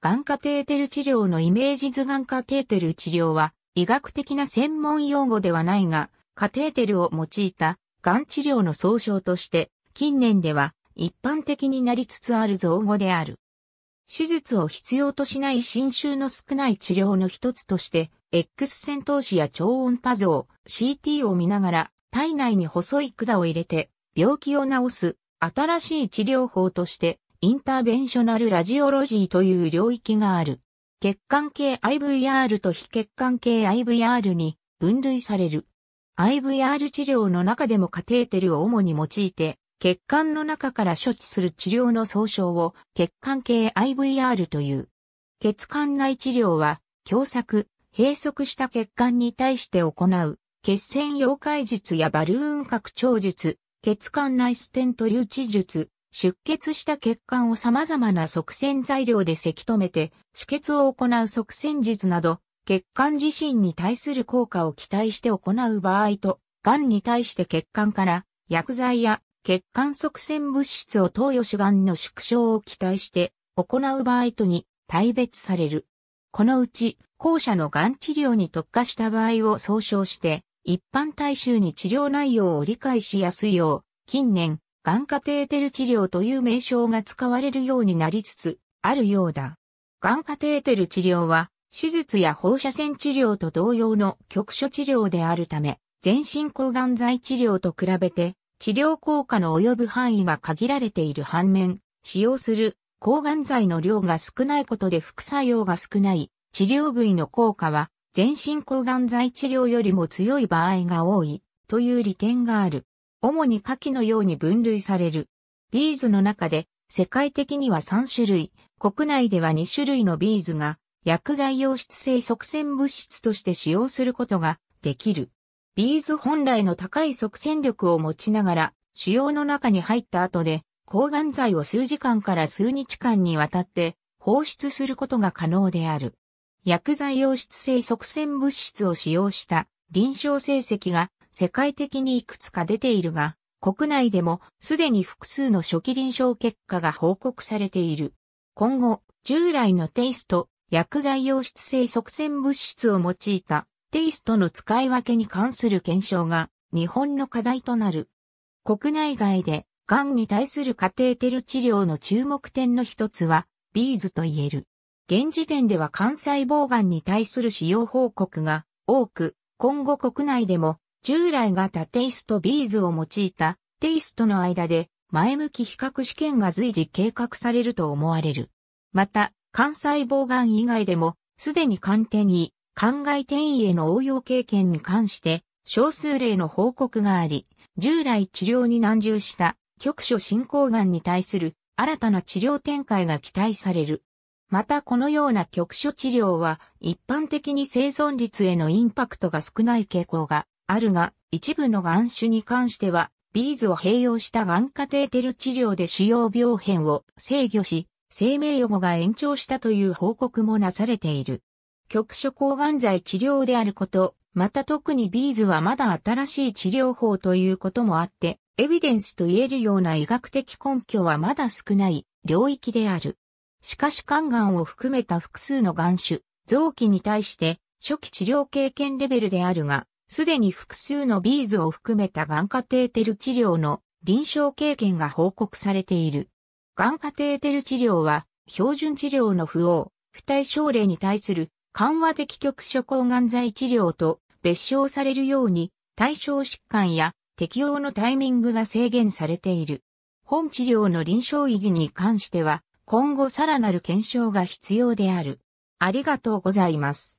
眼カテーテル治療のイメージ図眼カテーテル治療は医学的な専門用語ではないが、カテーテルを用いた眼治療の総称として近年では一般的になりつつある造語である。手術を必要としない侵襲の少ない治療の一つとして、X 線透視や超音波像、CT を見ながら体内に細い管を入れて病気を治す新しい治療法としてインターベンショナルラジオロジーという領域がある。血管系 IVR と非血管系 IVR に分類される。IVR 治療の中でもカテーテルを主に用いて、血管の中から処置する治療の総称を血管系 IVR という。血管内治療は、狭窄、閉塞した血管に対して行う、血栓溶解術やバルーン拡張術、血管内ステント留置術、出血した血管を様々な側線材料でせき止めて、止血を行う側線術など、血管自身に対する効果を期待して行う場合と、癌に対して血管から薬剤や血管側線物質を投与し癌の縮小を期待して行う場合とに大別される。このうち、後者の癌治療に特化した場合を総称して、一般大衆に治療内容を理解しやすいよう、近年、眼科テーテル治療という名称が使われるようになりつつあるようだ。眼科テーテル治療は、手術や放射線治療と同様の局所治療であるため、全身抗がん剤治療と比べて、治療効果の及ぶ範囲が限られている反面、使用する抗がん剤の量が少ないことで副作用が少ない治療部位の効果は、全身抗がん剤治療よりも強い場合が多いという利点がある。主に下記のように分類される。ビーズの中で世界的には3種類、国内では2種類のビーズが薬剤溶出性即染物質として使用することができる。ビーズ本来の高い即染力を持ちながら、腫瘍の中に入った後で、抗がん剤を数時間から数日間にわたって放出することが可能である。薬剤溶出性即染物質を使用した臨床成績が世界的にいくつか出ているが、国内でもすでに複数の初期臨床結果が報告されている。今後、従来のテイスト、薬剤溶質性側線物質を用いたテイストの使い分けに関する検証が日本の課題となる。国内外で癌に対するカテーテル治療の注目点の一つはビーズと言える。現時点では肝細胞癌に対する使用報告が多く、今後国内でも従来型テイストビーズを用いたテイストの間で前向き比較試験が随時計画されると思われる。また、肝細胞がん以外でも、すでに鑑定に、肝外転移への応用経験に関して、少数例の報告があり、従来治療に難重した局所進行がんに対する新たな治療展開が期待される。またこのような局所治療は一般的に生存率へのインパクトが少ない傾向があるが、一部の眼種に関しては、ビーズを併用した眼カテーテル治療で腫瘍病変を制御し、生命予後が延長したという報告もなされている。局所抗がん剤治療であること、また特にビーズはまだ新しい治療法ということもあって、エビデンスと言えるような医学的根拠はまだ少ない領域である。しかし肝がんを含めた複数の眼種、臓器に対して初期治療経験レベルであるが、すでに複数のビーズを含めた眼科テーテル治療の臨床経験が報告されている。眼科テーテル治療は、標準治療の不応、不対症例に対する緩和的局所抗がん剤治療と別称されるように、対象疾患や適用のタイミングが制限されている。本治療の臨床意義に関しては、今後さらなる検証が必要である。ありがとうございます。